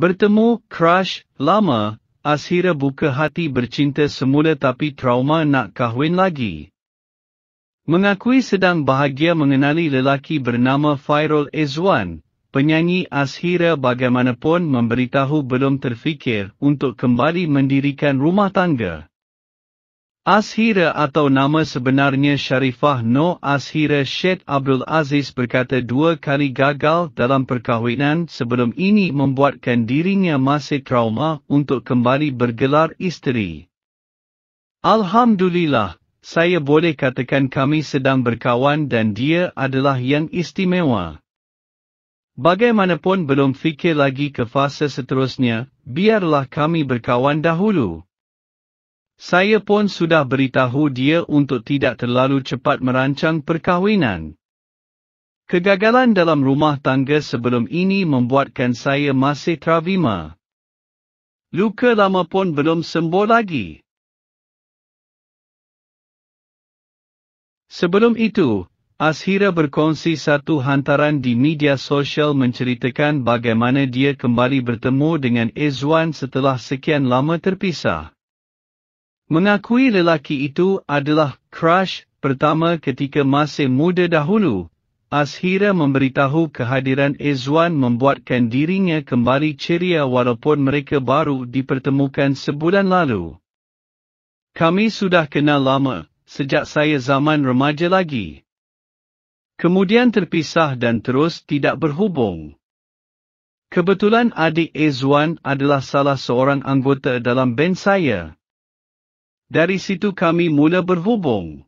Bertemu, crush, lama, akhirnya buka hati bercinta semula tapi trauma nak kahwin lagi. Mengakui sedang bahagia mengenali lelaki bernama Fairul Ezwan, penyanyi Azhira bagaimanapun memberitahu belum terfikir untuk kembali mendirikan rumah tangga. Ashira atau nama sebenarnya Sharifah No Ashira Syed Abdul Aziz berkata dua kali gagal dalam perkahwinan sebelum ini membuatkan dirinya masih trauma untuk kembali bergelar isteri. Alhamdulillah, saya boleh katakan kami sedang berkawan dan dia adalah yang istimewa. Bagaimanapun belum fikir lagi ke fasa seterusnya, biarlah kami berkawan dahulu. Saya pun sudah beritahu dia untuk tidak terlalu cepat merancang perkahwinan. Kegagalan dalam rumah tangga sebelum ini membuatkan saya masih travima. Luka lama pun belum sembuh lagi. Sebelum itu, Ashira berkongsi satu hantaran di media sosial menceritakan bagaimana dia kembali bertemu dengan Ezwan setelah sekian lama terpisah. Mengakui lelaki itu adalah crush pertama ketika masih muda dahulu. Ashira memberitahu kehadiran Ezwan membuatkan dirinya kembali ceria walaupun mereka baru dipertemukan sebulan lalu. Kami sudah kenal lama, sejak saya zaman remaja lagi. Kemudian terpisah dan terus tidak berhubung. Kebetulan adik Ezwan adalah salah seorang anggota dalam band saya. Dari situ kami mula berhubung.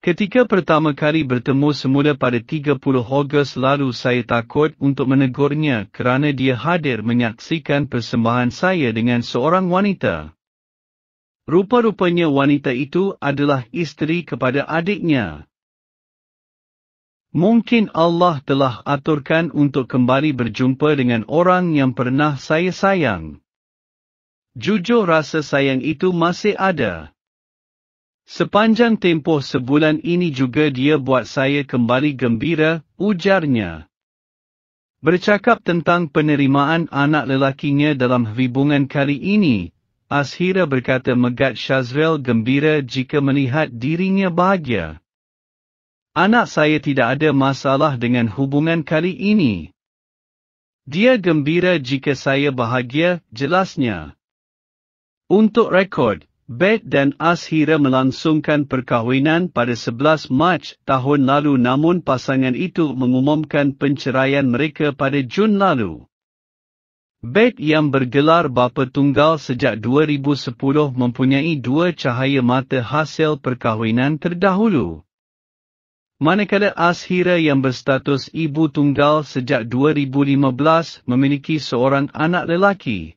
Ketika pertama kali bertemu semula pada 30 Ogos lalu saya takut untuk menegurnya kerana dia hadir menyaksikan persembahan saya dengan seorang wanita. Rupa-rupanya wanita itu adalah isteri kepada adiknya. Mungkin Allah telah aturkan untuk kembali berjumpa dengan orang yang pernah saya sayang. Jujur rasa sayang itu masih ada. Sepanjang tempoh sebulan ini juga dia buat saya kembali gembira, ujarnya. Bercakap tentang penerimaan anak lelakinya dalam hubungan kali ini, Ashira berkata Megat Shazrel gembira jika melihat dirinya bahagia. Anak saya tidak ada masalah dengan hubungan kali ini. Dia gembira jika saya bahagia, jelasnya. Untuk rekod, Beth dan Ashira melangsungkan perkahwinan pada 11 Mac tahun lalu namun pasangan itu mengumumkan penceraian mereka pada Jun lalu. Beth yang bergelar bapa tunggal sejak 2010 mempunyai dua cahaya mata hasil perkahwinan terdahulu. Manakala Ashira yang berstatus ibu tunggal sejak 2015 memiliki seorang anak lelaki.